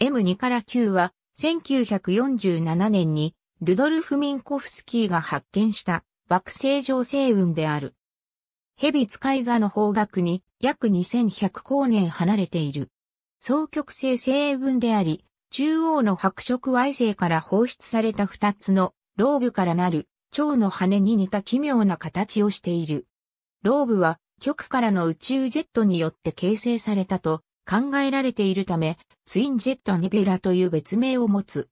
M2 から9は1947年にルドルフ・ミンコフスキーが発見した惑星上星雲である。ヘ蛇使い座の方角に約2100光年離れている。双極性星雲であり、中央の白色矮星から放出された二つのローブからなる蝶の羽に似た奇妙な形をしている。ローブは極からの宇宙ジェットによって形成されたと考えられているため、ツインジェットニベラという別名を持つ。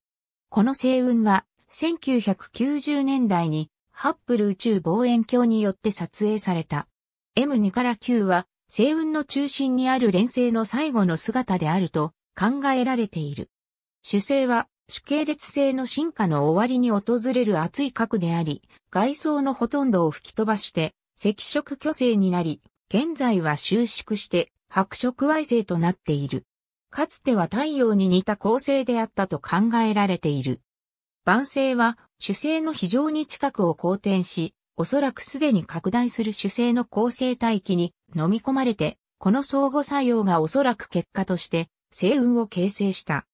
この星雲は、1990年代に、ハッブル宇宙望遠鏡によって撮影された。M2 から9は、星雲の中心にある連星の最後の姿であると考えられている。主星は主系列星の進化の終わりに訪れる熱い核であり、外装のほとんどを吹き飛ばして赤色巨星になり、現在は収縮して白色矮星となっている。かつては太陽に似た恒星であったと考えられている。晩星は主星の非常に近くを公転し、おそらくすでに拡大する主星の恒星大気に飲み込まれて、この相互作用がおそらく結果として星雲を形成した。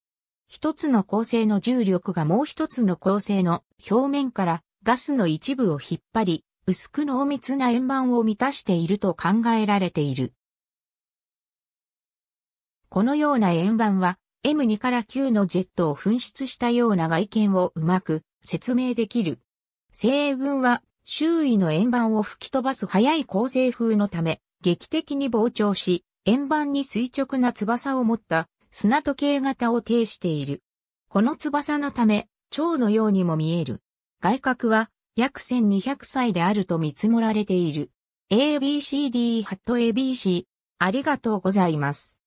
一つの恒星の重力がもう一つの恒星の表面からガスの一部を引っ張り、薄く濃密な円盤を満たしていると考えられている。このような円盤は M2 から9のジェットを噴出したような外見をうまく説明できる。成分は周囲の円盤を吹き飛ばす速い構成風のため劇的に膨張し、円盤に垂直な翼を持った砂時計型を呈している。この翼のため、蝶のようにも見える。外角は約1200歳であると見積もられている。ABCD ハット ABC。ありがとうございます。